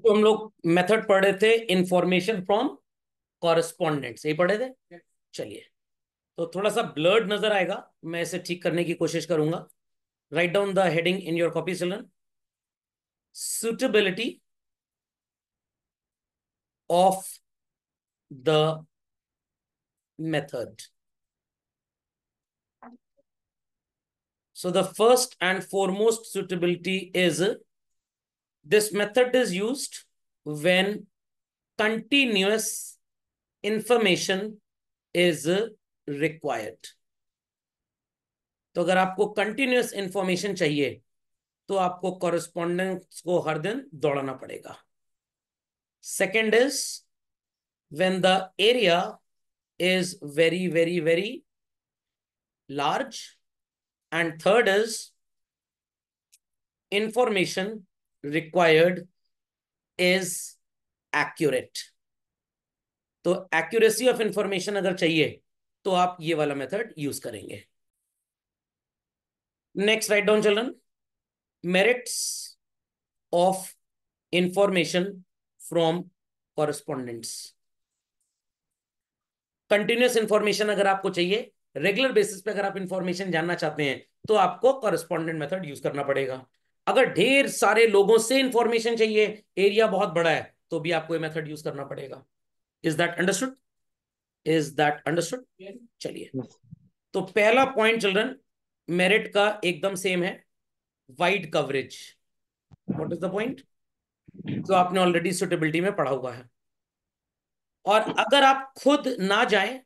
तो हम लोग मेथड पढ़े थे इंफॉर्मेशन फ्रॉम कॉरेस्पॉन्डेंट यही पढ़े थे चलिए तो थोड़ा सा ब्लर्ड नजर आएगा मैं इसे ठीक करने की कोशिश करूंगा write down the heading in your copy सिलन suitability of the method so the first and foremost suitability is This method is used when continuous information is required. तो अगर आपको कंटिन्यूस इंफॉर्मेशन चाहिए तो आपको कॉरेस्पॉन्डेंस को हर दिन दौड़ाना पड़ेगा second is when the area is very, very, very large. And third is information required is accurate तो एक्यूरेसी ऑफ इंफॉर्मेशन अगर चाहिए तो आप ये वाला मेथड यूज करेंगे next write down children merits of information from correspondents continuous information अगर आपको चाहिए रेगुलर बेसिस पे अगर आप इंफॉर्मेशन जानना चाहते हैं तो आपको कॉरेस्पॉन्डेंट मेथड यूज करना पड़ेगा अगर ढेर सारे लोगों से इंफॉर्मेशन चाहिए एरिया बहुत बड़ा है तो भी आपको ये मेथड यूज करना पड़ेगा is that understood is that understood चलिए तो पहला पॉइंट चिल्ड्रन मेरिट का एकदम सेम है wide coverage what is the point तो आपने ऑलरेडी सुटेबिलिटी में पढ़ा हुआ है और अगर आप खुद ना जाए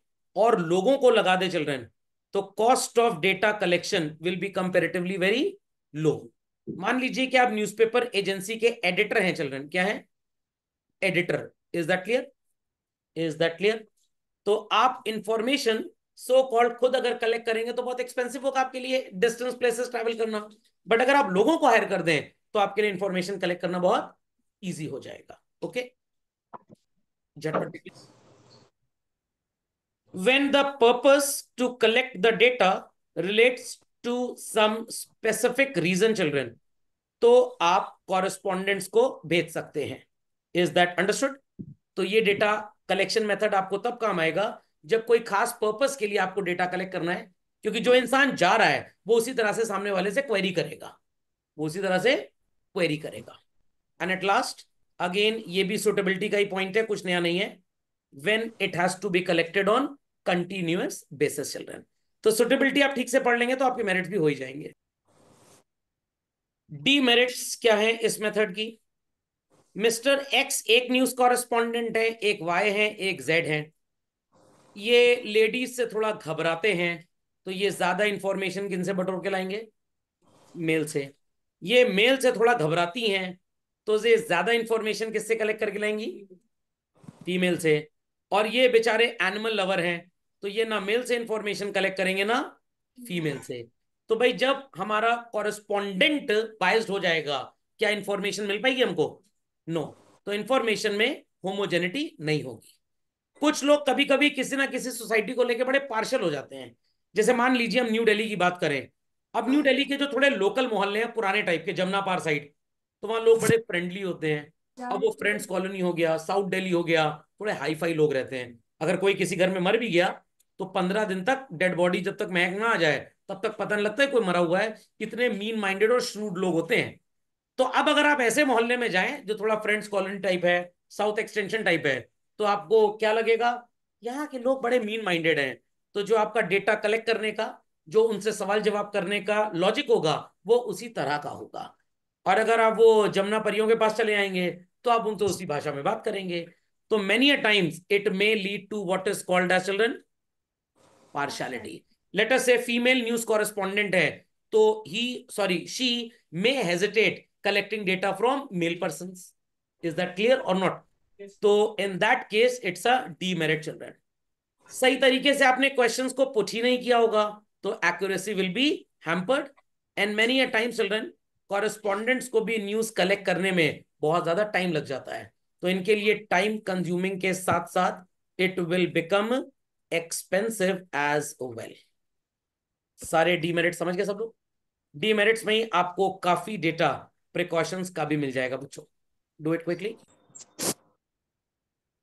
और लोगों को लगा दे चिल्ड्रन तो cost of data collection will be comparatively very low मान लीजिए कि आप न्यूज़पेपर एजेंसी के एडिटर हैं चिल्ड्रन क्या है editor is that clear is that clear तो आप इंफॉर्मेशन सो कॉल्ड खुद अगर कलेक्ट करेंगे तो बहुत एक्सपेंसिव होगा आपके लिए डिस्टेंस प्लेसेस ट्रेवल करना बट अगर आप लोगों को हायर कर दें तो आपके लिए इंफॉर्मेशन कलेक्ट करना बहुत ईजी हो जाएगा ओके झटपट when the purpose to collect the data relates to some specific region children तो आप कॉरेस्पॉन्डेंट्स को भेज सकते हैं इज दैट अंडरस्टूड तो ये डेटा कलेक्शन मेथड आपको तब काम आएगा जब कोई खास पर्पस के लिए आपको डेटा कलेक्ट करना है क्योंकि जो इंसान जा रहा है वो उसी तरह से सामने वाले से क्वेरी करेगा वो उसी तरह से क्वेरी करेगा एंड एट लास्ट अगेन ये भी सुटेबिलिटी का ही पॉइंट है कुछ नया नहीं है when it has to be collected on continuous basis children तो सुटेबिलिटी आप ठीक से पढ़ लेंगे तो आपके मेरिट भी हो ही जाएंगे डी मेरिट्स क्या है इस मेथड की मिस्टर एक्स एक न्यूज कॉरेस्पॉन्डेंट है एक वाई है एक जेड है ये लेडीज से थोड़ा घबराते हैं तो ये ज्यादा इंफॉर्मेशन किनसे बटोर के लाएंगे मेल से ये मेल से थोड़ा घबराती हैं तो ये ज्यादा इंफॉर्मेशन किससे कलेक्ट करके लाएंगी फीमेल से और ये बेचारे एनिमल लवर हैं तो ये ना मेल से इंफॉर्मेशन कलेक्ट करेंगे ना फीमेल से तो भाई जब हमारा कॉरेस्पॉन्डेंट बायस्ड हो जाएगा क्या इंफॉर्मेशन मिल पाएगी हमको नो no. तो इंफॉर्मेशन में होमोजेनिटी नहीं होगी कुछ लोग कभी कभी किसी ना किसी सोसाइटी को लेकर बड़े पार्शल हो जाते हैं जैसे मान लीजिए हम न्यू दिल्ली की बात करें अब न्यू दिल्ली के जो थोड़े लोकल मोहल्ले हैं पुराने टाइप के जमुना पार साइड तो वहां लोग बड़े फ्रेंडली होते हैं अब वो फ्रेंड्स कॉलोनी हो गया साउथ दिल्ली हो गया थोड़े हाई फाई लोग रहते हैं अगर कोई किसी घर में मर भी गया तो पंद्रह दिन तक डेड बॉडी जब तक महक ना आ जाए तब तक पता नहीं लगता है कोई मरा हुआ है कितने मीन माइंडेड और श्रूड लोग होते हैं तो अब अगर आप ऐसे मोहल्ले में जाएं जो थोड़ा फ्रेंड्स कॉलोनी टाइप है साउथ एक्सटेंशन टाइप है तो आपको क्या लगेगा यहाँ के लोग बड़े मीन माइंडेड हैं तो जो आपका डेटा कलेक्ट करने का जो उनसे सवाल जवाब करने का लॉजिक होगा वो उसी तरह का होगा और अगर आप वो जमुना परियों के पास चले आएंगे तो आप उनसे उसी भाषा में बात करेंगे तो many a times it may lead to what is called as children partiality later से फीमेल न्यूज कॉरेस्पॉन्डेंट है तो he sorry she may hesitate collecting data from male person is that clear और नॉट तो in that case it's a demerit children सही तरीके से आपने questions को पुट ही नहीं किया होगा तो accuracy will be hampered and many a time children correspondents को भी न्यूज कलेक्ट करने में बहुत ज्यादा टाइम लग जाता है तो इनके लिए टाइम कंज्यूमिंग के साथ साथ it will become expensive as well सारे डीमेरिट समझ गए सब लोग डीमेरिट्स में ही आपको काफी डेटा प्रिकॉशंस का भी मिल जाएगा बच्चों डू इट क्विकली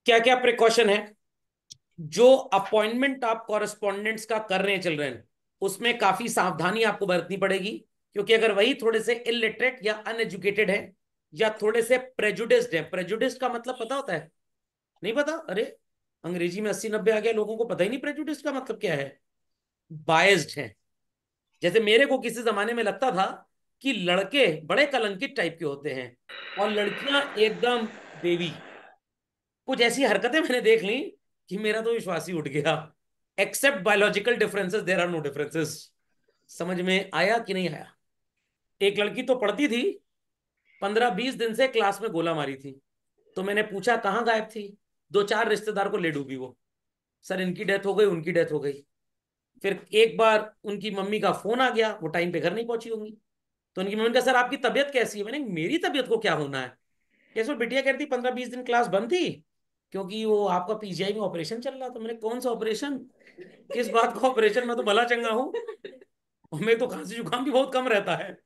क्या क्या प्रिकॉशन है जो अपॉइंटमेंट आप कॉरेस्पॉन्डेंट्स का कर रहे हैं चिल्ड्रेन उसमें काफी सावधानी आपको बरतनी पड़ेगी क्योंकि अगर वही थोड़े से इलिटरेट या अनएजुकेटेड है या थोड़े से प्रेजुडिस्ड है प्रेजुडिस्ड का मतलब पता होता है नहीं पता अरे अंग्रेजी में अस्सी नब्बे आ गया लोगों को पता ही नहीं प्रेजुडिस का मतलब क्या है बायस्ड है जैसे मेरे को किसी जमाने में लगता था कि लड़के बड़े कलंकित टाइप के होते हैं और लड़कियां एकदम देवी कुछ ऐसी हरकतें मैंने देख ली कि मेरा तो विश्वास ही उठ गया except biological differences there are no differences समझ में आया कि नहीं आया एक लड़की तो पढ़ती थी पंद्रह बीस दिन से क्लास में गोला मारी थी तो मैंने पूछा कहाँ गायब थी दो चार रिश्तेदार को ले डूबी वो सर इनकी डेथ हो गई उनकी डेथ हो गई फिर एक बार उनकी मम्मी का फोन आ गया वो टाइम पे घर नहीं पहुंची होंगी तो उनकी मम्मी का सर आपकी तबियत कैसी है मैंने मेरी तबियत को क्या होना है कैसे वो बिटिया कहती पंद्रह बीस दिन क्लास बंद थी क्योंकि वो आपका पीजीआई में ऑपरेशन चल रहा था मैंने कौन सा ऑपरेशन किस बात का ऑपरेशन मैं तो भला चंगा हूँ और मेरे तो खांसी जुकाम भी बहुत कम रहता है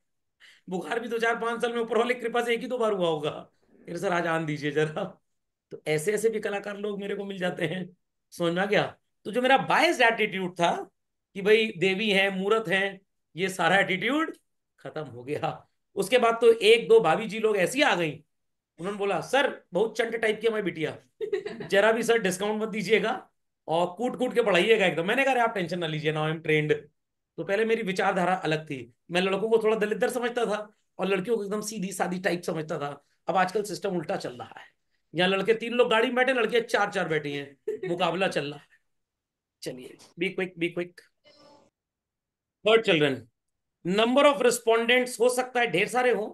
बुखार भी दो चार पांच साल में ऊपर वाले कृपा से एक ही दो बार हुआ होगा फिर सर आज आन दीजिए जरा तो ऐसे ऐसे भी कलाकार लोग मेरे को मिल जाते हैं समझना क्या तो जो मेरा बायस एटीट्यूड था कि भाई देवी है मूर्त है ये सारा एटीट्यूड खत्म हो गया उसके बाद तो एक दो भाभी जी लोग ऐसी आ गई उन्होंने बोला सर बहुत चंट टाइप की हमारी बिटिया जरा भी सर डिस्काउंट मत दीजिएगा और कूट कूट के पढ़ाइएगा एकदम मैंने कहा आप टेंशन ना लीजिए ना आई एम ट्रेंड तो पहले मेरी विचारधारा अलग थी मैं लड़कों को थोड़ा दलिदर समझता था और लड़कियों को एकदम सीधी सादी टाइप समझता था अब आजकल सिस्टम उल्टा चल रहा है यहाँ लड़के तीन लोग गाड़ी में बैठे लड़के चार चार बैठी हैं मुकाबला चल रहा चलिए be quick be quick third children number of respondents हो सकता है ढेर सारे हो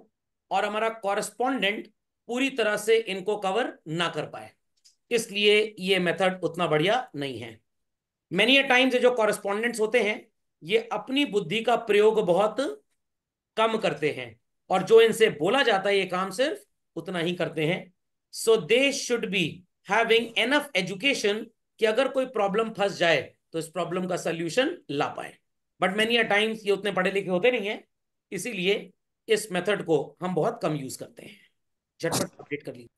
और हमारा कॉरेस्पॉन्डेंट पूरी तरह से इनको कवर ना कर पाए इसलिए ये मेथड उतना बढ़िया नहीं है मैनी टाइम्स जो कॉरेस्पोंडेंट्स होते हैं ये अपनी बुद्धि का प्रयोग बहुत कम करते हैं और जो इनसे बोला जाता है ये काम सिर्फ उतना ही करते हैं so they should be having enough education कि अगर कोई प्रॉब्लम फंस जाए तो इस प्रॉब्लम का सोल्यूशन ला पाए बट मेनी टाइम्स ये उतने पढ़े लिखे होते नहीं है इसीलिए इस मेथड को हम बहुत कम यूज करते हैं झटपट अपडेट कर लीजिए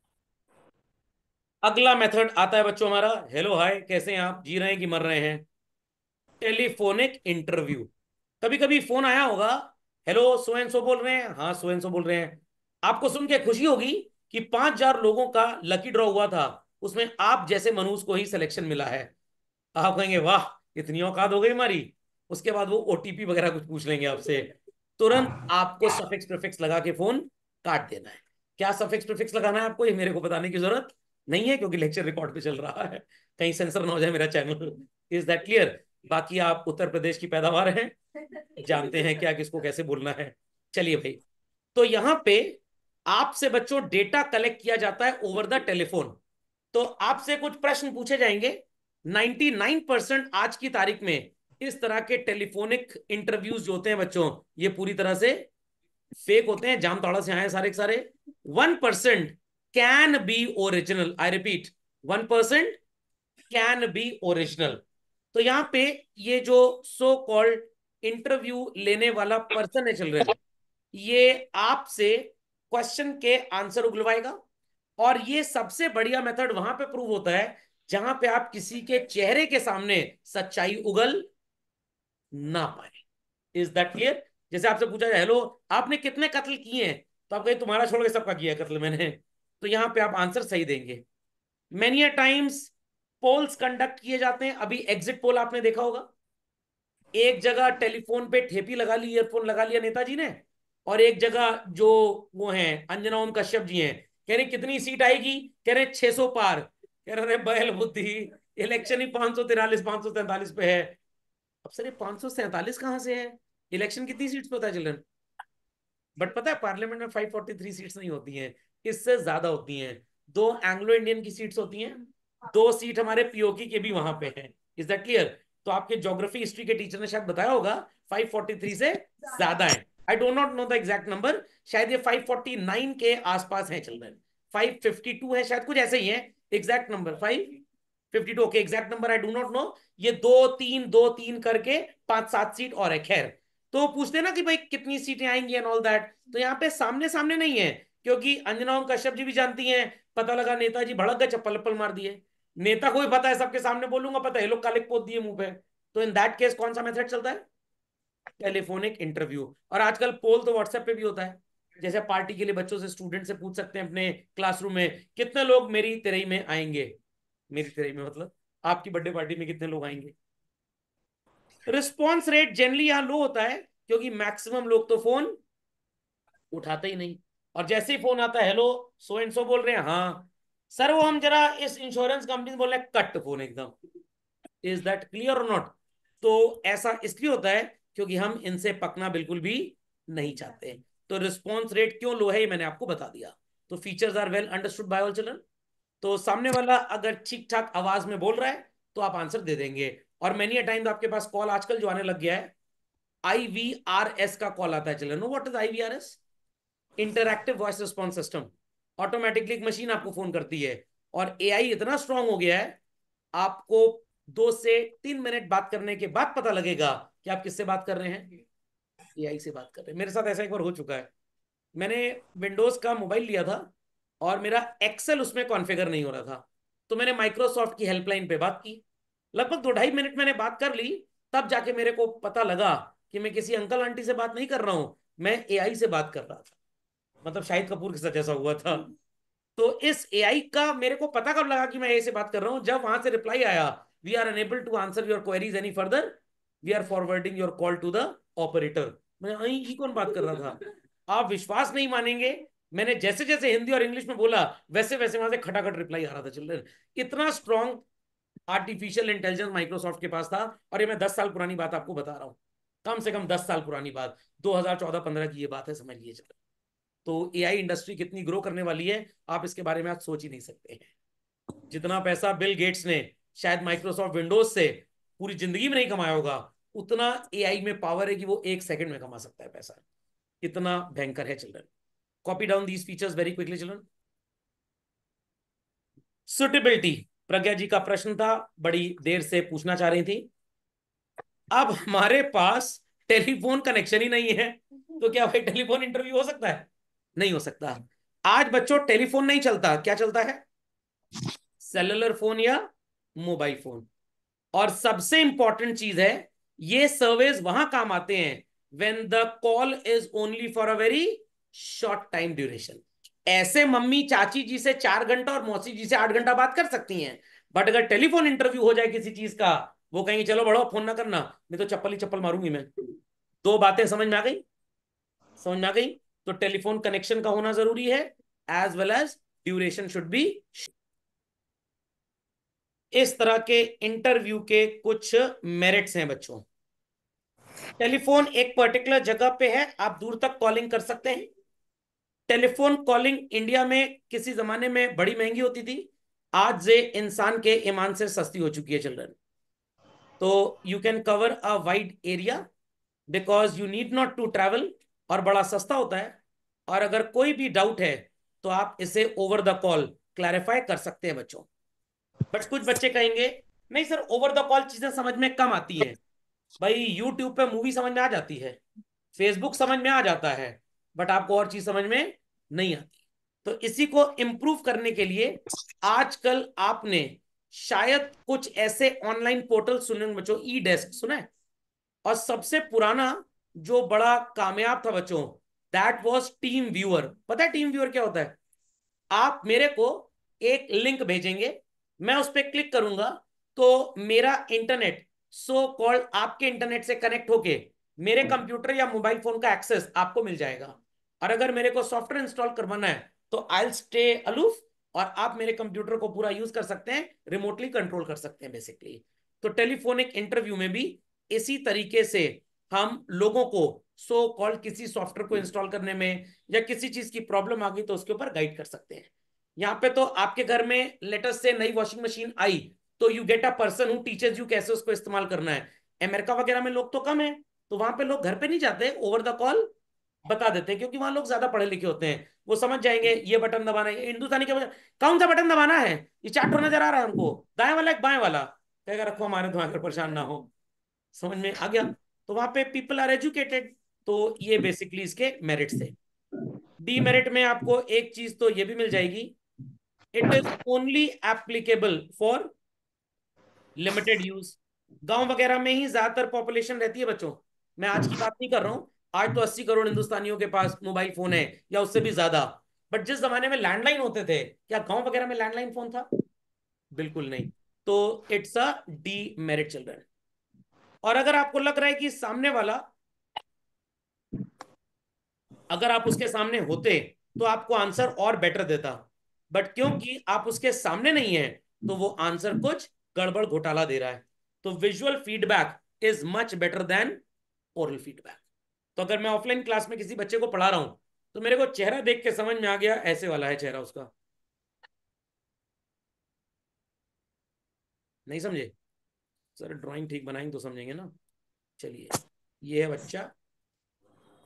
अगला मेथड आता है बच्चों हमारा हेलो हाय कैसे हैं आप जी रहे हैं कि मर रहे हैं टेलीफोनिक इंटरव्यू कभी कभी फोन आया होगा हेलो सो एंड सो बोल रहे हैं हाँ सो एंड सो बोल रहे हैं आपको सुन के खुशी होगी कि पांच हजार लोगों का लकी ड्रॉ हुआ था उसमें आप जैसे मनुष्य को ही सिलेक्शन मिला है आप कहेंगे वाह इतनी औकात हो गई हमारी उसके बाद वो ओटीपी वगैरह कुछ पूछ लेंगे आपसे तुरंत आपको सफिक्स प्रिफिक्स लगा के फोन काट देना है क्या सफिक्स प्रिफिक्स लगाना है आपको ये मेरे को बताने की जरूरत नहीं है क्योंकि लेक्चर रिकॉर्ड पे चल रहा है कहीं सेंसर ना हो जाए मेरा चैनल इज दैट क्लियर बाकी आप उत्तर प्रदेश की पैदावार हैं जानते हैं क्या किसको कैसे बोलना है चलिए भाई तो यहाँ पे आपसे बच्चों डेटा कलेक्ट किया जाता है ओवर द टेलीफोन तो आपसे कुछ प्रश्न पूछे जाएंगे 99 आज की तारीख में इस तरह के टेलीफोनिक इंटरव्यूज जो होते हैं बच्चों ये पूरी तरह से फेक होते हैं जाम तोड़ा से आए सारे के सारे one percent can be original I repeat one percent can be original तो यहां पे ये जो सो कॉल्ड इंटरव्यू लेने वाला पर्सन है चल रहे ये आपसे क्वेश्चन के आंसर उगलवाएगा और ये सबसे बढ़िया मेथड वहां पे प्रूव होता है जहां पे आप किसी के चेहरे के सामने सच्चाई उगल ना पाए इज दैट क्लियर जैसे आपसे पूछा जाए हेलो आपने कितने कत्ल किए हैं तो आप कहीं तुम्हारा छोड़ के सबका किया कत्ल मैंने तो यहाँ पे आप आंसर सही देंगे मेनी टाइम्स पोल्स कंडक्ट किए जाते हैं अभी एग्जिट पोल आपने देखा होगा एक जगह टेलीफोन पे ठेपी लगा ली ईयरफोन लगा लिया नेताजी ने और एक जगह जो वो है अंजना ओम कश्यप जी हैं कह रहे कितनी सीट आएगी कह रहे छह सौ पार कह रहे बैल बुद्धि इलेक्शन ही पांच सौ तिरालीस पांच सौ तैंतालीस पे है अब सर ये पांच सौ सैंतालीस कहाँ से है इलेक्शन कितनी होता पता चिल्ड्रन बट पता है पार्लियामेंट में फाइव फोर्टी थ्री सीट नहीं होती है इससे ज्यादा होती है दो एंग्लो इंडियन की सीट्स होती हैं दो सीट हमारे पीओकी के भी वहां पे हैं इज दैट क्लियर तो आपके ज्योग्राफी हिस्ट्री के टीचर ने शायद बताया होगा 543 से ज्यादा है I don't not know the exact number शायद ये 549 के आसपास है चिल्ड्रन 552 है शायद कुछ ऐसे ही है exact number 552 okay exact number I don't not know ये दो तीन दो तीन करके पांच सात सीट और है खैर तो पूछते ना कि भाई कितनी सीटें आएंगी एंड ऑल दैट तो यहाँ पे सामने सामने नहीं है क्योंकि अंजना ओम कश्यप जी भी जानती हैं पता लगा नेताजी भड़क गए चप्पल पल मार दिए नेता को भी पता है सबके सामने बोलूंगा पता है लोग कालिक पोत दिए मुंह पे तो इन दैट केस कौन सा मेथड चलता है टेलीफोनिक इंटरव्यू और आजकल पोल तो व्हाट्सएप पे भी होता है जैसे पार्टी के लिए बच्चों से स्टूडेंट से पूछ सकते हैं अपने क्लासरूम में कितने लोग मेरी तेरही में आएंगे मेरी तेरही में मतलब आपकी बर्थडे पार्टी में कितने लोग आएंगे रिस्पॉन्स रेट जनरली यहाँ लो होता है क्योंकि मैक्सिमम लोग तो फोन उठाते ही नहीं और जैसे ही फोन आता है हेलो सो एंड सो बोल रहे हैं हाँ सर वो हम जरा इस इंश्योरेंस कंपनी से बोल रहे हैं कट फोन एकदम इज दैट क्लियर और नॉट तो ऐसा इसलिए होता है क्योंकि हम इनसे पकना बिल्कुल भी नहीं चाहते तो रिस्पॉन्स रेट क्यों लो है ये मैंने आपको बता दिया तो features are well understood by all children तो सामने वाला अगर ठीक ठाक आवाज में बोल रहा है तो आप आंसर दे देंगे और मैनी टाइम तो आपके पास कॉल आजकल जो आने लग गया है आई वी आर एस का कॉल आता है children what is I V R S interactive voice response system automatically एक मशीन आपको फोन करती है और ए आई इतना स्ट्रॉन्ग हो गया है आपको दो से तीन मिनट बात करने के बाद पता लगेगा कि आप किससे बात कर रहे हैं ए से बात कर रहे हैं मेरे साथ ऐसा एक बार हो चुका है मैंने विंडोज का मोबाइल लिया था और मेरा एक्सेल उसमें कॉन्फ़िगर नहीं हो रहा था तो मैंने माइक्रोसॉफ्ट की हेल्पलाइन पे बात की लगभग दो ढाई मिनट मैंने बात कर ली तब जाके मेरे को पता लगा कि मैं किसी अंकल आंटी से बात नहीं कर रहा हूँ मैं एआई से बात कर रहा था मतलब शाहिद कपूर के साथ ऐसा हुआ था तो इस एआई का मेरे को पता कब लगा कि मैं ए से बात कर रहा हूँ जब वहां से रिप्लाई आया we are unable to answer your queries any further we are forwarding your call to the operator मैं यहीं की कौन बात कर रहा था आप विश्वास नहीं मानेंगे मैंने जैसे जैसे हिंदी और इंग्लिश में बोला वैसे वैसे वहां से खटाखट रिप्लाई आ रहा था चिल्ड्रेन इतना स्ट्रॉन्ग आर्टिफिशियल इंटेलिजेंस माइक्रोसॉफ्ट के पास था और ये मैं दस साल पुरानी बात आपको बता रहा हूँ कम से कम दस साल पुरानी बात 2014-15 की ये बात है समझ लीजिए चलो तो एआई इंडस्ट्री कितनी ग्रो करने वाली है आप इसके बारे में आप सोच ही नहीं सकते जितना पैसा बिल गेट्स ने शायद माइक्रोसॉफ्ट विंडोज से पूरी जिंदगी में नहीं कमाया होगा उतना एआई में पावर है कि वो एक सेकंड में कमा सकता है पैसा इतना भयंकर है children copy down these features very quickly children suitability Pragya ji का प्रश्न था बड़ी देर से पूछना चाह रही थी अब हमारे पास टेलीफोन कनेक्शन ही नहीं है तो क्या भाई टेलीफोन इंटरव्यू हो सकता है नहीं हो सकता आज बच्चों टेलीफोन नहीं चलता क्या चलता है सेलुलर फोन या मोबाइल फोन और सबसे इंपॉर्टेंट चीज है ये सर्वेज वहां काम आते हैं when the call is only for a very short time duration ऐसे मम्मी चाची जी से चार घंटा और मौसी जी से आठ घंटा बात कर सकती हैं बट अगर टेलीफोन इंटरव्यू हो जाए किसी चीज का वो कहेंगे चलो बड़ो फोन ना करना नहीं तो चप्पल ही चप्पल मारूंगी मैं दो बातें समझ में आ गई समझ में आ गई तो टेलीफोन कनेक्शन का होना जरूरी है as well as duration should be इस तरह के इंटरव्यू के कुछ मेरिट्स हैं बच्चों टेलीफोन एक पर्टिकुलर जगह पे है आप दूर तक कॉलिंग कर सकते हैं टेलीफोन कॉलिंग इंडिया में किसी जमाने में बड़ी महंगी होती थी आज से इंसान के ईमान से सस्ती हो चुकी है चिल्ड्रन तो you can cover a wide area because you need not to travel और बड़ा सस्ता होता है और अगर कोई भी डाउट है तो आप इसे ओवर द कॉल क्लैरिफाई कर सकते हैं बच्चों बट कुछ बच्चे कहेंगे नहीं सर ओवर द कॉल चीजें समझ में कम आती है भाई यूट्यूब पे मूवी समझ में आ जाती है फेसबुक समझ में आ जाता है बट आपको और चीज समझ में नहीं आती तो इसी को इम्प्रूव करने के लिए आजकल आपने शायद कुछ ऐसे ऑनलाइन पोर्टल सुने बच्चों ई डेस्क सुना है और सबसे पुराना जो बड़ा कामयाब था बच्चों दैट वॉज टीम व्यूअर पता है टीम व्यूअर क्या होता है आप मेरे को एक लिंक भेजेंगे मैं उस पर क्लिक करूंगा तो मेरा इंटरनेट सो कॉल्ड आपके इंटरनेट से कनेक्ट होके मेरे कंप्यूटर हम्म। या मोबाइल फोन का एक्सेस आपको मिल जाएगा और अगर मेरे को सॉफ्टवेयर इंस्टॉल करवाना है तो आई स्टे अलूफ और आप मेरे कंप्यूटर को पूरा यूज कर सकते हैं रिमोटली कंट्रोल कर सकते हैं बेसिकली तो टेलीफोनिक इंटरव्यू में भी इसी तरीके से हम लोगों को सो so कॉल किसी सॉफ्टवेयर को इंस्टॉल हम्म। करने में या किसी चीज की प्रॉब्लम आ गई तो उसके ऊपर गाइड कर सकते हैं यहाँ पे तो आपके घर में लेटेस्ट से नई वॉशिंग मशीन आई तो you get a person who teaches you कैसे उसको इस्तेमाल करना है अमेरिका वगैरह में लोग तो कम है तो वहां पे लोग घर पे नहीं जाते ओवर द कॉल बता देते हैं क्योंकि वहां लोग ज्यादा पढ़े लिखे होते हैं वो समझ जाएंगे ये बटन दबाना है हिंदुस्तानी क्या कौन सा बटन दबाना है ये चार्ट नजर आ रहा है हमको दाएं वाला एक बाएं वाला कहकर रखो हमारे दिमाग परेशान ना हो समझ में आ गया तो वहां पे पीपल आर एजुकेटेड तो ये बेसिकली इसके मेरिट्स है डी मेरिट में आपको एक चीज तो ये भी मिल जाएगी it is only applicable for limited use गांव वगैरह में ही ज्यादातर पॉपुलेशन रहती है बच्चों मैं आज की बात नहीं कर रहा हूं आज तो 80 करोड़ हिंदुस्तानियों के पास मोबाइल फोन है या उससे भी ज्यादा बट जिस जमाने में लैंडलाइन होते थे क्या गांव वगैरह में लैंडलाइन फोन था बिल्कुल नहीं तो it's a demerit children और अगर आपको लग रहा है कि सामने वाला अगर आप उसके सामने होते तो आपको आंसर और बेटर देता बट क्योंकि आप उसके सामने नहीं है तो वो आंसर कुछ गड़बड़ घोटाला दे रहा है तो visual feedback is much better than oral feedback तो अगर मैं ऑफलाइन क्लास में किसी बच्चे को पढ़ा रहा हूं तो मेरे को चेहरा देख के समझ में आ गया ऐसे वाला है चेहरा उसका नहीं समझे सर ड्राइंग ठीक बनाएंगे तो समझेंगे ना चलिए ये है बच्चा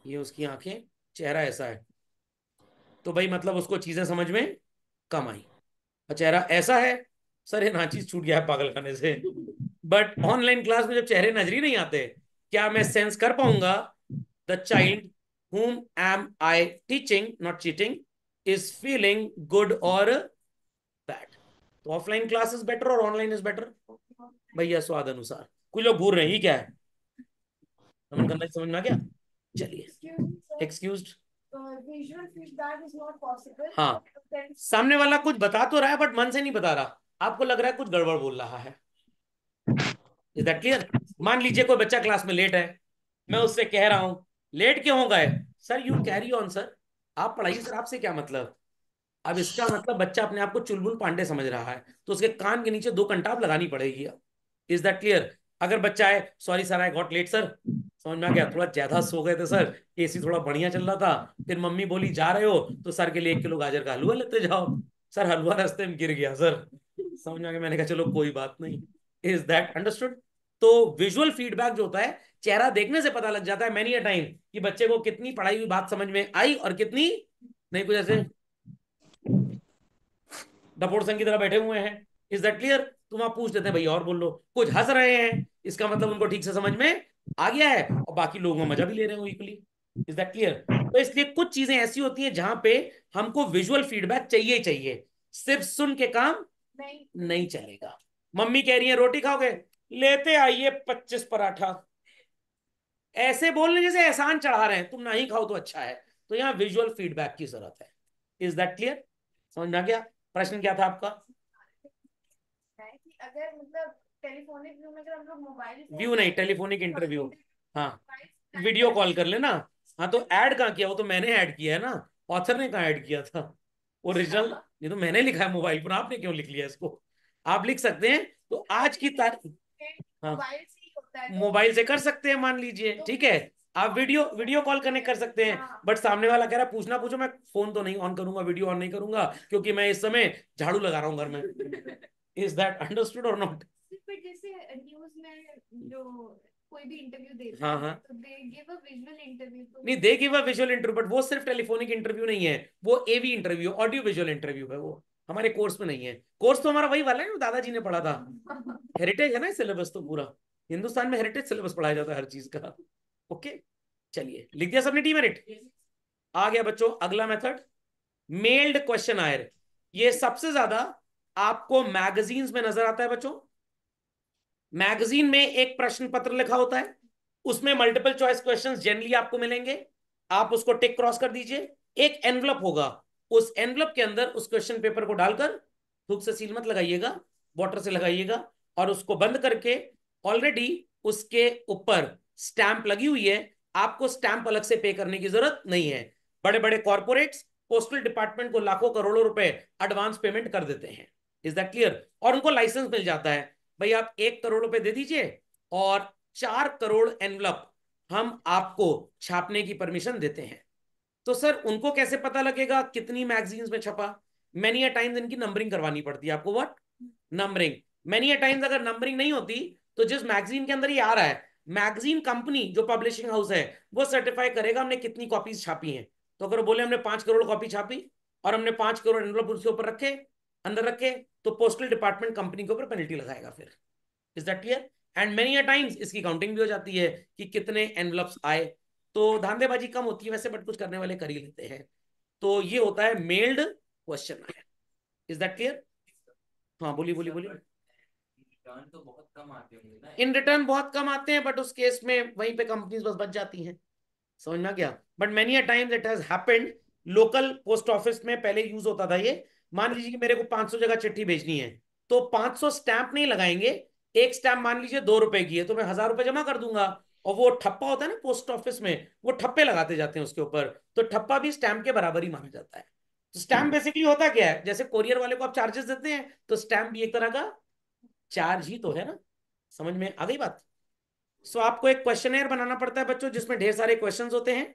ये उसकी आंखें चेहरा ऐसा है तो भाई मतलब उसको चीजें समझ में कम आई चेहरा ऐसा है सर ये नाचीज छूट गया है पागल खाने से बट ऑनलाइन क्लास में जब चेहरे नजर ही नहीं आते क्या मैं सेंस कर पाऊंगा the child whom am I teaching not cheating is feeling good और बैड तो ऑफलाइन क्लास इज बेटर और ऑनलाइन इज बेटर भैया स्वाद अनुसार कुछ लोग घूर रहे हैं क्या है समझ करना समझ में आ गया चलिए एक्सक्यूज uh, हाँ सामने वाला कुछ बता तो रहा है बट मन से नहीं बता रहा आपको लग रहा है कुछ गड़बड़ बोल रहा है इज दैट क्लियर मान लीजिए कोई बच्चा क्लास में लेट है मैं उससे कह रहा हूं लेट क्यों हो गए sir you carry on sir आप पढ़ाइए सर आपसे क्या मतलब अब इसका मतलब बच्चा अपने आप को चुलबुल पांडे समझ रहा है तो उसके कान के नीचे दो कंटाप लगानी पड़ेगी इज दैट क्लियर अगर बच्चा है sorry sir I got late sir समझ में आ गया थोड़ा ज्यादा हम्म। सो गए थे सर एसी थोड़ा बढ़िया चल रहा था फिर मम्मी बोली जा रहे हो तो सर के लिए एक किलो गाजर का हलवा लेते जाओ सर हलवा रास्ते में गिर गया सर समझ में आ मैंने कहा चलो कोई बात नहीं इज दैट अंडरस्टूड तो विजुअल फीडबैक जो होता है चेहरा देखने से पता लग जाता है मैनी अ टाइम कि बच्चे को कितनी पढ़ाई हुई बात समझ में आई और कितनी नहीं कुछ ऐसे डपोर संघ की तरह बैठे हुए हैं इज दैट क्लियर तुम आप पूछ देते हैं भाई और बोल लो कुछ हंस रहे हैं इसका मतलब उनको ठीक से समझ में आ गया है और बाकी लोगों लोग मजा भी ले रहे हो इक्वली इज दैट क्लियर तो इसलिए कुछ चीजें ऐसी होती हैं जहां पे हमको विजुअल फीडबैक चाहिए चाहिए सिर्फ सुन के काम नहीं नहीं चलेगा मम्मी कह रही है रोटी खाओगे लेते आइए पच्चीस पराठा ऐसे बोलने जैसे एहसान चढ़ा रहे हैं तुम नहीं खाओ तो अच्छा है तो यहाँ विजुअल फीडबैक की जरूरत है इज दैट क्लियर समझ में आ गया प्रश्न क्या था आपका अगर मतलब व्यू नहीं टेलीफोनिक इंटरव्यू हाँ वीडियो कॉल कर लेना हाँ तो ऐड कहाँ किया वो तो मैंने ऐड किया है ना ऑथर ने कहा ऐड किया था ओरिजिनल अच्छा। ये तो मैंने लिखा है मोबाइल पर आपने क्यों लिख लिया इसको आप लिख सकते हैं तो आज की तारीख हाँ मोबाइल से कर सकते हैं मान लीजिए तो ठीक है आप वीडियो वीडियो कॉल कनेक्ट कर सकते हैं बट हाँ। सामने वाला कह रहा है पूछना पूछो मैं फोन तो नहीं ऑन करूंगा वीडियो ऑन नहीं करूंगा क्योंकि मैं इस समय झाड़ू लगा रहा हूँ घर में इज दैट अंडरस्टूड और नॉट हाँ, हाँ। तो वो सिर्फ टेलीफोनिक इंटरव्यू नहीं है वो A V interview audio visual interview है वो हमारे कोर्स में नहीं है कोर्स तो हमारा वही वाला है दादाजी ने पढ़ा था हेरिटेज है ना सिलेबस तो पूरा हिंदुस्तान में हेरिटेज सिलेबस पढ़ाया जाता है हर चीज का ओके चलिए लिख दिया सबने टी मेरिट आ गया बच्चों अगला मेथड मेल्ड क्वेश्चन आयर ये सबसे ज्यादा आपको मैगजीन्स में नजर आता है बच्चों मैगजीन में एक प्रश्न पत्र लिखा होता है उसमें मल्टीपल चॉइस क्वेश्चंस जनरली आपको मिलेंगे आप उसको टिक क्रॉस कर दीजिए एक एनवलप होगा उस एनवलप के अंदर उस क्वेश्चन पेपर को डालकर थूक से सील मत लगाइएगा वॉटर से लगाइएगा और उसको बंद करके ऑलरेडी उसके ऊपर स्टैंप लगी हुई है आपको स्टैंप अलग से पे करने की जरूरत नहीं है बड़े बड़े कॉर्पोरेट्स पोस्टल डिपार्टमेंट को लाखों करोड़ों रुपए एडवांस पेमेंट कर देते हैं इज दैट क्लियर और उनको लाइसेंस मिल जाता है भाई आप एक करोड़ रुपए दे दीजिए और चार करोड़ एनवलप हम आपको छापने की परमिशन देते हैं तो सर उनको कैसे पता लगेगा कितनी मैगजीन में छपा मैनी टाइम्स इनकी नंबरिंग करवानी पड़ती है आपको वट नंबरिंग मैनी टाइम्स अगर नंबरिंग नहीं होती तो जिस मैगजीन के अंदर ये आ रहा है मैगजीन कंपनी जो पब्लिशिंग हाउस है वो सर्टिफाई करेगा हमने कितनी कॉपीज छापी हैं तो अगर बोले हमने पांच करोड़ कॉपी छापी और हमने पांच करोड़ एनवलप उसके ऊपर रखे अंदर रखे तो पोस्टल डिपार्टमेंट कंपनी के ऊपर पेनल्टी लगाएगा फिर is that clear and many a times इसकी काउंटिंग भी हो जाती है कि कितने एनवलप्स आए तो धांधेबाजी कम होती है वैसे बट कुछ करने वाले कर ही लेते हैं तो ये होता है मेल्ड क्वेश्चन आया इज दैट क्लियर हाँ बोली बोली बोलिए तो बहुत कम आते इन रिटर्न बहुत कम आते हैं बट उस केस में वहीं पे कंपनीज बस बच जाती हैं समझ में गया but many a times it has happened local post office में पहले यूज होता था ये मान लीजिए कि मेरे को 500 जगह चिट्ठी भेजनी है तो 500 स्टैंप नहीं लगाएंगे एक स्टैंप मान लीजिए दो रुपए की है तो मैं हजार रुपए जमा कर दूंगा और वो ठप्पा होता है ना पोस्ट ऑफिस में वो ठप्पे लगाते जाते हैं उसके ऊपर तो ठप्पा भी स्टैम्प के बराबर ही माना जाता है तो स्टैंप बेसिकली हम्म। होता क्या है जैसे कोरियर वाले को आप चार्जेस देते हैं तो स्टैम्प भी एक तरह का चार्ज ही तो है ना समझ में आ गई बात सो आपको एक क्वेश्चन बनाना पड़ता है बच्चों जिसमें ढेर सारे क्वेश्चन होते हैं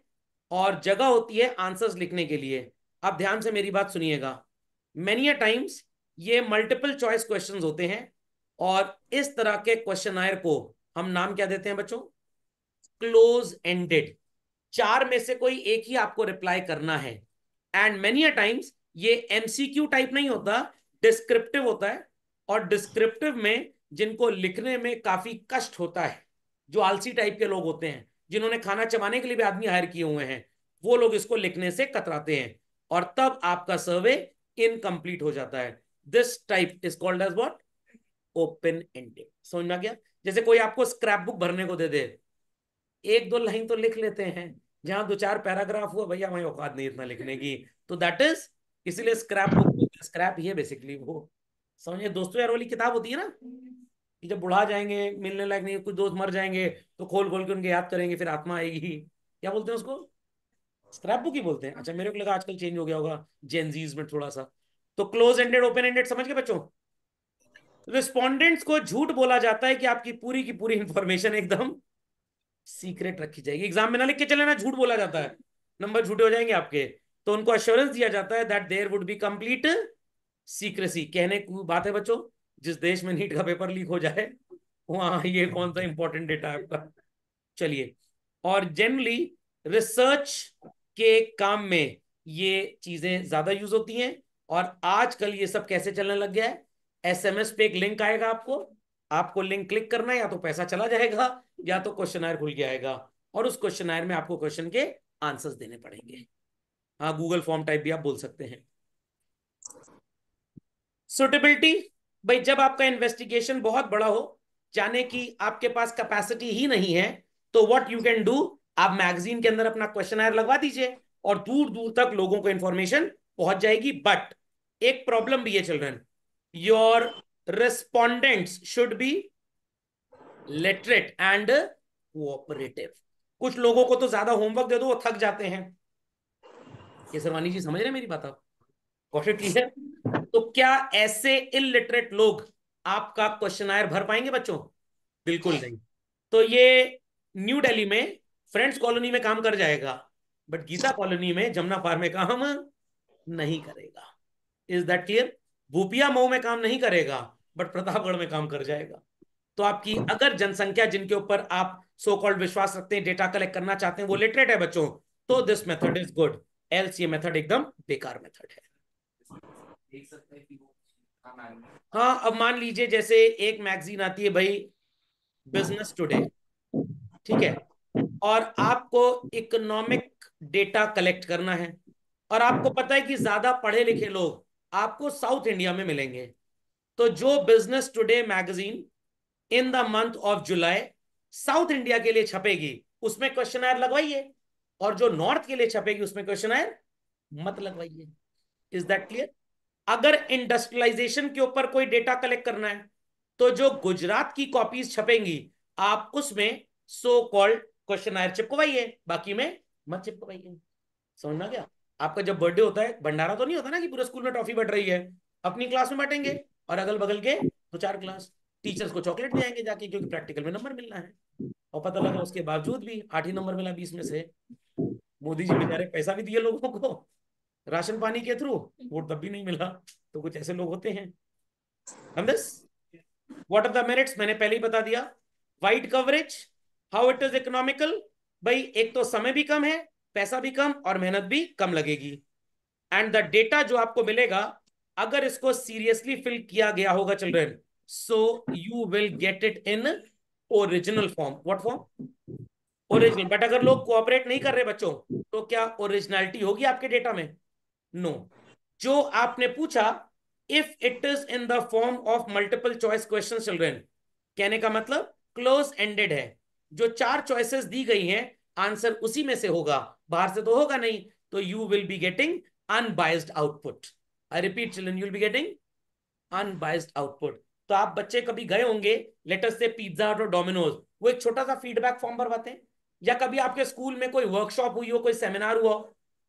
और जगह होती है आंसर्स लिखने के लिए आप ध्यान से मेरी बात सुनिएगा मैनी टाइम्स ये मल्टीपल चॉइस क्वेश्चन होते हैं और इस तरह के क्वेश्चन आयर को हम नाम क्या देते हैं बच्चों क्लोज एंडेड चार में से कोई एक ही आपको रिप्लाई करना है एंड मेनी टाइम्स ये एमसीक्यू टाइप नहीं होता डिस्क्रिप्टिव होता है और डिस्क्रिप्टिव में जिनको लिखने में काफी कष्ट होता है जो आलसी टाइप के लोग होते हैं जिन्होंने खाना चबाने के लिए भी आदमी हायर किए हुए हैं वो लोग इसको लिखने से कतराते हैं और तब आपका सर्वे इनकम्प्लीट हो जाता है this type is called as what open ended समझ में गया जैसे कोई आपको स्क्रैप बुक भरने को दे दे एक दो लाइन तो लिख लेते हैं जहां दो चार पैराग्राफ हुआ भैया वहां औकात नहीं इतना लिखने की तो दैट इज इसीलिए स्क्रैप बुक स्क्रैप ही है बेसिकली वो समझिए दोस्तों यार वाली किताब होती है ना कि जब बुढ़ा जाएंगे मिलने लायक नहीं कुछ दोस्त मर जाएंगे तो खोल खोल के उनके याद करेंगे फिर आत्मा आएगी क्या बोलते हैं उसको स्क्रैप बुक ही बोलते हैं अच्छा मेरे को लगा आजकल चेंज हो गया होगा जेनजीज में थोड़ा सा तो क्लोज एंडेड ओपन एंडेड समझ गए बच्चों रिस्पॉन्डेंट्स को झूठ बोला जाता है कि आपकी पूरी की पूरी इंफॉर्मेशन एकदम सीक्रेट रखी जाएगी एग्जाम में ना लिख के चले ना झूठ बोला जाता है नंबर झूठे हो जाएंगे आपके तो उनको अश्योरेंस दिया जाता है that there would be complete secrecy कहने की बात है बच्चों जिस देश में नीट का पेपर लीक हो जाए वहां ये कौन सा इंपॉर्टेंट डेटा है आपका चलिए और जनरली रिसर्च के काम में ये चीजें ज्यादा यूज होती हैं और आजकल ये सब कैसे चलने लग गया है एसएमएस पे एक लिंक आएगा आपको आपको लिंक क्लिक करना है या तो पैसा चला जाएगा या तो क्वेश्चन आयर खुल गया आएगा और उस क्वेश्चन आयर में आपको क्वेश्चन के आंसर्स देने पड़ेंगे हाँ गूगल फॉर्म टाइप भी आप बोल सकते हैं सुटेबिलिटी भाई जब आपका इन्वेस्टिगेशन बहुत बड़ा हो जाने की आपके पास कैपेसिटी ही नहीं है तो व्हाट यू कैन डू आप मैगजीन के अंदर अपना क्वेश्चन लगवा दीजिए और दूर दूर तक लोगों को इंफॉर्मेशन पहुंच जाएगी बट एक प्रॉब्लम भी है children your respondent should be literate and cooperative कुछ लोगों को तो ज्यादा होमवर्क दे दो वो थक जाते हैं ये सरवानी जी समझ रहे हैं मेरी बात आप ठीक है तो क्या ऐसे इलिटरेट लोग आपका क्वेश्चन भर पाएंगे बच्चों बिल्कुल नहीं तो ये न्यू दिल्ली में फ्रेंड्स कॉलोनी में काम कर जाएगा बट गीता कॉलोनी में जमुना पार में काम नहीं करेगा is that clear Bhupiya Mau में काम नहीं करेगा बट प्रतापगढ़ में काम कर जाएगा तो आपकी अगर जनसंख्या जिनके ऊपर आप सो कॉल्ड विश्वास रखते हैं डेटा कलेक्ट करना चाहते हैं वो लिटरेट है बच्चों तो this method is good else ये मेथड एकदम बेकार मेथड है हाँ अब मान लीजिए जैसे एक मैगजीन आती है भाई बिजनेस टुडे ठीक है और आपको इकोनॉमिक डेटा कलेक्ट करना है और आपको पता है कि ज्यादा पढ़े लिखे लोग आपको साउथ इंडिया में मिलेंगे तो जो Business Today magazine in the month of July South India के लिए छपेगी उसमें क्वेश्चन आयर लगवाइए और जो नॉर्थ के लिए छपेगी उसमें क्वेश्चन आयर मत लगवाइए इज दैट क्लियर अगर इंडस्ट्रियलाइजेशन के ऊपर कोई डेटा कलेक्ट करना है तो जो गुजरात की कॉपीज छपेंगी आप उसमें सो कॉल्ड क्वेश्चन आयर चिपकवाइए बाकी में मत चिपकवाइए समझना क्या आपका जब बर्थडे होता है भंडारा तो नहीं होता ना कि पूरे स्कूल में ट्रॉफी बट रही है अपनी क्लास में बांटेंगे और अगल बगल के दो चार क्लास टीचर्स को चॉकलेट भी आएंगे जाके क्योंकि प्रैक्टिकल में नंबर मिलना है और पता लगा उसके बावजूद भी आठ ही नंबर मिला बीस में से मोदी जी बेचारे पैसा भी दिए लोगों को राशन पानी के थ्रू वोट तब भी नहीं मिला तो कुछ ऐसे लोग होते हैं हम व्हाट आर द मेरिट्स मैंने पहले ही बता दिया wide coverage how it is economical भाई एक तो समय भी कम है पैसा भी कम और मेहनत भी कम लगेगी एंड द डेटा जो आपको मिलेगा अगर इसको सीरियसली फिल किया गया होगा children so you will get it in original form what form original but अगर लोग कोऑपरेट नहीं कर रहे बच्चों तो क्या ओरिजिनलिटी होगी आपके डेटा में नो no. जो आपने पूछा if it is in the form of multiple choice question children कहने का मतलब क्लोज एंडेड है जो चार चॉइसेस दी गई हैं आंसर उसी में से होगा बाहर से तो होगा नहीं तो you will be getting unbiased output I repeat children you will be getting unbiased output तो आप बच्चे कभी गए होंगे लेटेस्ट से पिज्जा और डोमिनोज वो एक छोटा सा फीडबैक फॉर्म भरवाते हैं या कभी आपके स्कूल में कोई वर्कशॉप हुई हो कोई सेमिनार हुआ हो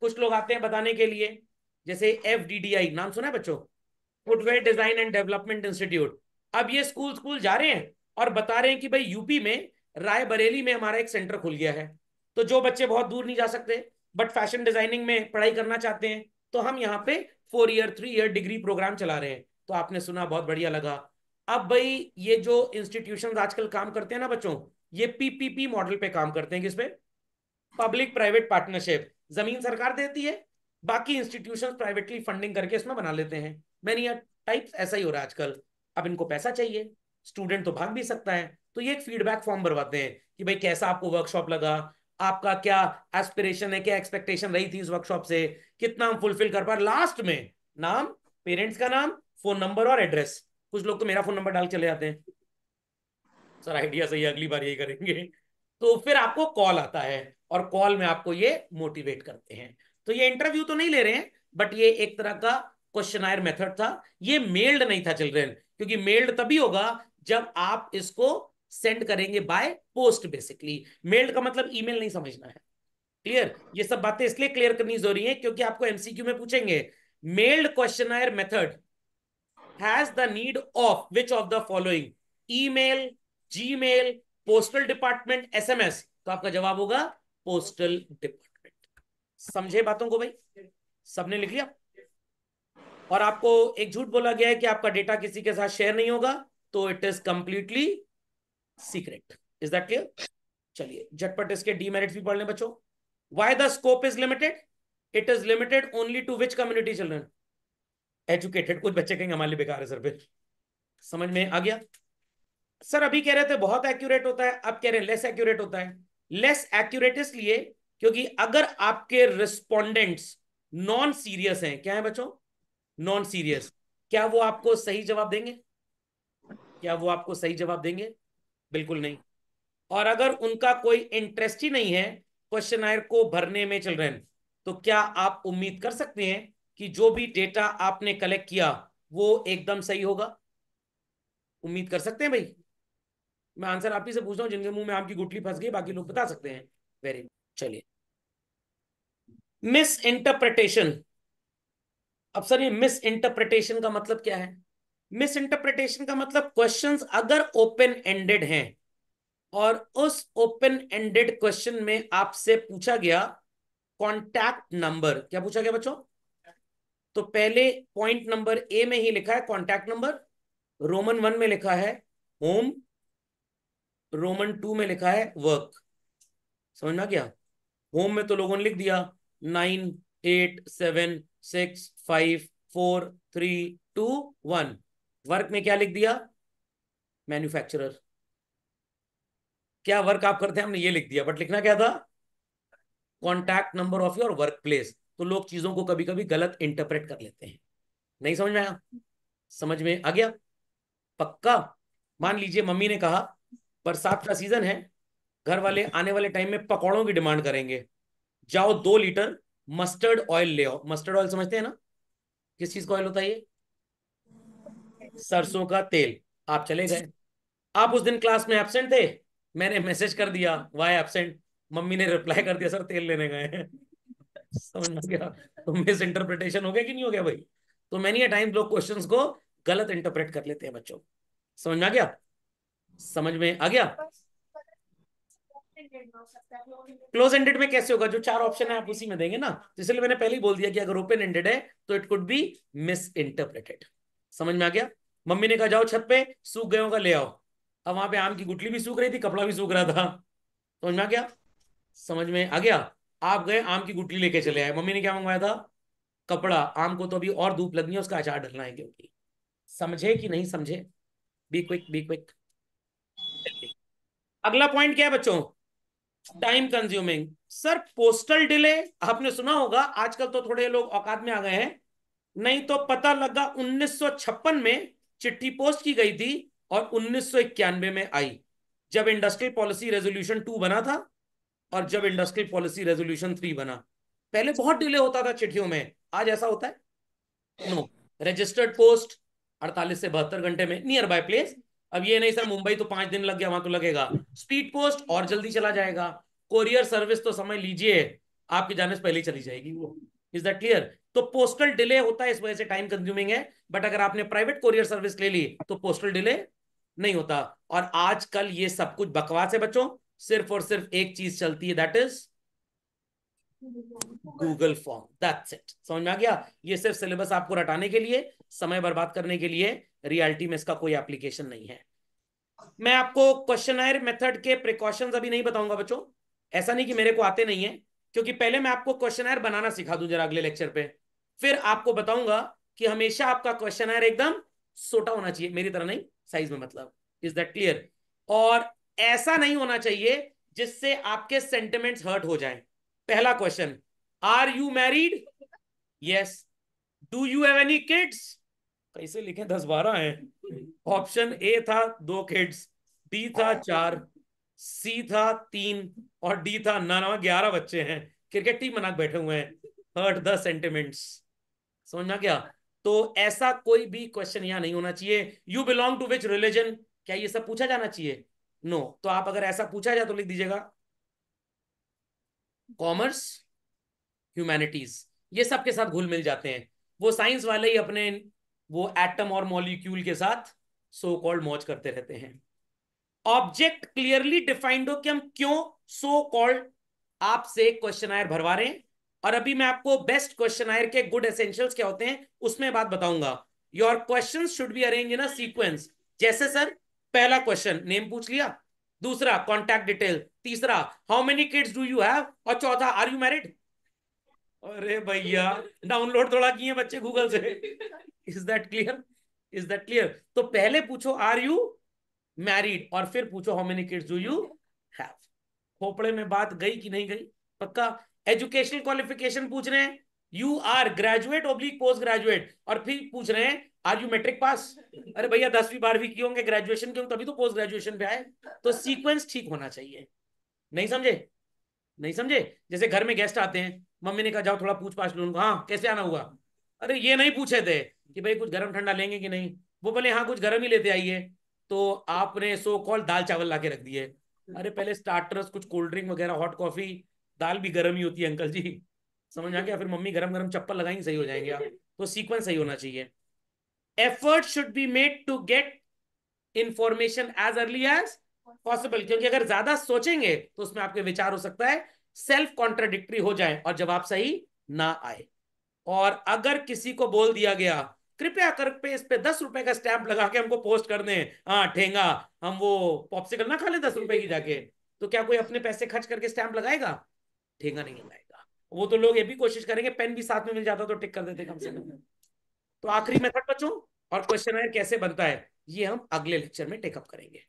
कुछ लोग आते हैं बताने के लिए जैसे एफ नाम सुना है बच्चों footwear design and development institute अब ये स्कूल स्कूल जा रहे हैं और बता रहे हैं कि भाई यूपी में रायबरेली में हमारा एक सेंटर खुल गया है तो जो बच्चे बहुत दूर नहीं जा सकते बट फैशन डिजाइनिंग में पढ़ाई करना चाहते हैं तो हम यहाँ पे four year three year degree programme चला रहे हैं तो आपने सुना बहुत बढ़िया लगा अब भाई ये जो इंस्टीट्यूशन आजकल काम करते हैं ना बच्चों ये पीपीपी मॉडल पे काम करते हैं किसपे पब्लिक प्राइवेट पार्टनरशिप जमीन सरकार देती है बाकी इंस्टीट्यूशन प्राइवेटली फंडिंग करके इसमें बना लेते हैं मैंने टाइप्स ऐसा ही हो रहा है आजकल अब इनको पैसा चाहिए स्टूडेंट तो भाग भी सकता है तो ये एक फीडबैक फॉर्म भरवाते हैं कि भाई कैसा आपको वर्कशॉप लगा आपका क्या एस्पिरेशन है क्या एक्सपेक्टेशन रही थी इस वर्कशॉप से कितना हम फुलफिल कर पाए लास्ट में नाम पेरेंट्स का नाम फोन नंबर और एड्रेस कुछ लोग तो मेरा फोन नंबर डाल चले जाते हैं सर आइडिया सही अगली बार यही करेंगे तो फिर आपको कॉल आता है और कॉल में आपको ये मोटिवेट करते हैं तो ये इंटरव्यू तो नहीं ले रहे हैं बट ये एक तरह का क्वेश्चनायर मेथड था ये मेल्ड नहीं था चिल्ड्रेन क्योंकि मेल्ड तभी होगा जब आप इसको सेंड करेंगे बाय पोस्ट बेसिकली मेल्ड का मतलब ईमेल नहीं समझना है क्लियर ये सब बातें इसलिए क्लियर करनी जरूरी है क्योंकि आपको एमसीक्यू में पूछेंगे mailed question method has the need of which of the following email Gmail postal department SMS तो आपका जवाब होगा पोस्टल डिपार्टमेंट समझे बातों को भाई सबने लिख लिया और आपको एक झूठ बोला गया है कि आपका डेटा किसी के साथ शेयर नहीं होगा तो it is completely secret is that clear चलिए झटपट इसके डीमेरिट भी पढ़ लें बच्चों why the scope is limited it is limited only to which community children educated कुछ बच्चे कहेंगे हमारे लिए बेकार है सर फिर समझ में आ गया सर अभी कह रहे थे बहुत एक्यूरेट होता है अब कह रहे हैं लेस एक्यूरेट होता है लेस एक्यूरेट इसलिए क्योंकि अगर आपके रिस्पोंडेंट्स नॉन सीरियस हैं क्या है बच्चों नॉन सीरियस क्या वो आपको सही जवाब देंगे क्या वो आपको सही जवाब देंगे बिल्कुल नहीं और अगर उनका कोई इंटरेस्ट ही नहीं है क्वेश्चन को भरने में चिल्ड्रेन तो क्या आप उम्मीद कर सकते हैं कि जो भी डेटा आपने कलेक्ट किया वो एकदम सही होगा उम्मीद कर सकते हैं भाई मैं आंसर आप ही से पूछ रहा हूं जिनके मुंह में आपकी गुटली फंस गई बाकी लोग बता सकते हैं वेरी चलिए मिस इंटरप्रिटेशन अब सर ये मिस इंटरप्रिटेशन का मतलब क्या है मिस इंटरप्रिटेशन का मतलब क्वेश्चंस अगर ओपन एंडेड हैं और उस ओपन एंडेड क्वेश्चन में आपसे पूछा गया कॉन्टैक्ट नंबर क्या पूछा गया बच्चों तो पहले पॉइंट नंबर ए में ही लिखा है कॉन्टैक्ट नंबर रोमन वन में लिखा है होम रोमन टू में लिखा है वर्क समझना क्या होम में तो लोगों ने लिख दिया nine eight seven six five four three two one work में क्या लिख दिया मैन्युफैक्चरर क्या वर्क आप करते हैं हमने ये लिख दिया बट लिखना क्या था contact number of your workplace तो लोग चीजों को कभी कभी गलत इंटरप्रेट कर लेते हैं नहीं समझ में आया समझ में आ गया पक्का मान लीजिए मम्मी ने कहा बरसात का सीजन है घर वाले आने वाले टाइम में पकौड़ों की डिमांड करेंगे जाओ दो लीटर मस्टर्ड ऑयल ले आओ मस्टर्ड ऑयल समझते हैं ना किस चीज का ऑयल होता है ये सरसों का तेल आप चले गए आप उस दिन क्लास में एबसेंट थे मैंने मैसेज कर दिया वाई एबसेंट मम्मी ने रिप्लाई कर दिया सर तेल लेने गए समझ में गया तो मिस इंटरप्रिटेशन हो गया कि नहीं हो गया भाई तो मैनी ए टाइम लोग क्वेश्चंस को गलत इंटरप्रेट कर लेते हैं बच्चों समझ में आ गया समझ में आ गया क्लोज एंडेड में कैसे होगा जो चार ऑप्शन है आप उसी में देंगे ना तो इसलिए मैंने पहले ही बोल दिया कि अगर ओपन एंडेड है तो it could be misinterpreted समझ में आ गया मम्मी ने कहा जाओ छत पे सूख गए होगा ले आओ अब वहां पे आम की गुटली भी सूख रही थी कपड़ा भी सूख रहा था समझ में आ गया समझ में आ गया आप गए आम की गुटली लेके चले आए मम्मी ने क्या मंगवाया था कपड़ा आम को तो अभी और धूप लगनी है उसका अचार डलना है क्योंकि समझे कि नहीं समझे बी क्विक बी क्विक अगला पॉइंट क्या है बच्चों time consuming sir postal delay आपने सुना होगा आजकल तो थोड़े लोग औकात में आ गए हैं नहीं तो पता लगा 1956 में चिट्ठी पोस्ट की गई थी और उन्नीस में आई जब इंडस्ट्रियल पॉलिसी रेजोल्यूशन टू बना था और जब इंडस्ट्रियल पॉलिसी रेजोल्यूशन थ्री बना पहले बहुत डिले होता था चिट्ठियों में आज ऐसा होता है नो रजिस्टर्ड पोस्ट अड़तालीस से बहत्तर घंटे में नियर बाय प्लेस अब ये नहीं सर मुंबई तो पांच दिन लग गया वहां तो लगेगा स्पीड पोस्ट और जल्दी चला जाएगा कोरियर सर्विस तो समय लीजिए आपके जाने से पहले चली जाएगी वो इज दैट क्लियर तो पोस्टल डिले होता है इस वजह से टाइम कंज्यूमिंग है बट अगर आपने प्राइवेट कोरियर सर्विस ले ली तो पोस्टल डिले नहीं होता और आजकल ये सब कुछ बकवास है बच्चों सिर्फ और सिर्फ एक चीज चलती है that is Google form that's it समझ में आ गया ये सिर्फ सिलेबस आपको रटाने के लिए समय बर्बाद करने के लिए रियलिटी में इसका कोई एप्लीकेशन नहीं है मैं आपको क्वेश्चन आयर मेथड के प्रिकॉशन अभी नहीं बताऊंगा बच्चों ऐसा नहीं कि मेरे को आते नहीं है क्योंकि पहले मैं आपको क्वेश्चन आयर बनाना सिखा दूं जरा अगले लेक्चर पे फिर आपको बताऊंगा कि हमेशा आपका क्वेश्चन है एकदम छोटा होना चाहिए मेरी तरह नहीं साइज में मतलब इज दैट क्लियर और ऐसा नहीं होना चाहिए जिससे आपके सेंटिमेंट्स हर्ट हो जाएं पहला question are you married yes do you have any kids कैसे लिखे दस बारह हैं ऑप्शन ए था दो किड्स बी था चार सी था तीन और डी था ना ग्यारह बच्चे हैं क्रिकेट टीम बना बैठे हुए हैं हर्ट द सेंटिमेंट्स समझना क्या तो ऐसा कोई भी क्वेश्चन यहाँ नहीं होना चाहिए you belong to which religion क्या ये सब पूछा जाना चाहिए नो no. तो आप अगर ऐसा पूछा जाए तो लिख दीजिएगा कॉमर्स ह्यूमैनिटीज ये सब के साथ घुल मिल जाते हैं वो साइंस वाले ही अपने वो एटम और मॉलिक्यूल के साथ सो कॉल्ड मौज करते रहते हैं ऑब्जेक्ट क्लियरली डिफाइंड हो कि हम क्यों सो so कॉल्ड आपसे क्वेश्चन आयर भरवा रहे हैं और अभी मैं आपको बेस्ट क्वेश्चन आयर के गुड एसेंशियल क्या होते हैं उसमें बात बताऊंगा your question should be arrange in sequence जैसे सर पहला क्वेश्चन नेम पूछ लिया दूसरा कॉन्टेक्ट डिटेल तीसरा how many kids do you have और चौथा आर यू मैरिड अरे भैया डाउनलोड थोड़ा किए बच्चे गूगल से is that clear is that clear तो पहले पूछो आर यू मैरिड और फिर पूछो how many kids do you have खोपड़े में बात गई कि नहीं गई पक्का एजुकेशनल क्वालिफिकेशन पूछ रहे हैं you are graduate oblique post graduate और फिर पूछ रहे हैं आर यू मैट्रिक पास अरे भैया दसवीं बारहवीं की होंगे ग्रेजुएशन क्यों तभी तो पोस्ट ग्रेजुएशन पे आए तो सीक्वेंस ठीक होना चाहिए नहीं समझे नहीं समझे जैसे घर में गेस्ट आते हैं मम्मी ने कहा जाओ थोड़ा पूछ पाछ लो उनको हाँ कैसे आना हुआ अरे ये नहीं पूछे थे कि भाई कुछ गर्म ठंडा लेंगे कि नहीं वो बोले हाँ कुछ गर्म ही लेते आइए तो आपने सो कॉल दाल चावल ला के रख दिए अरे पहले स्टार्टर्स कुछ कोल्ड ड्रिंक वगैरह हॉट कॉफी दाल भी गर्म ही होती है अंकल जी समझ आ गया फिर मम्मी गर्म गर्म चप्पल लगाई सही हो जाएंगे आप तो सीक्वेंस सही होना चाहिए effort should be made to get information as early as possible क्योंकि अगर ज्यादा सोचेंगे तो उसमें आपके विचार हो सकता है सेल्फ कॉन्ट्राडिक्टरी हो जाए और जवाब सही ना आए और अगर किसी को बोल दिया गया कृपया करके इस पे दस रुपए का स्टैंप लगा के हमको पोस्ट कर दे हाँ ठेंगा हम वो पॉप्सिकल ना खा ले दस रुपए की जाके तो क्या कोई अपने पैसे खर्च करके स्टैंप लगाएगा ठेंगा नहीं लगाएगा वो तो लोग ये भी कोशिश करेंगे पेन भी साथ में मिल जाता तो टिक कर देते कम से कम तो आखिरी मेथड बच्चों और क्वेश्चन कैसे बनता है ये हम अगले लेक्चर में टेकअप करेंगे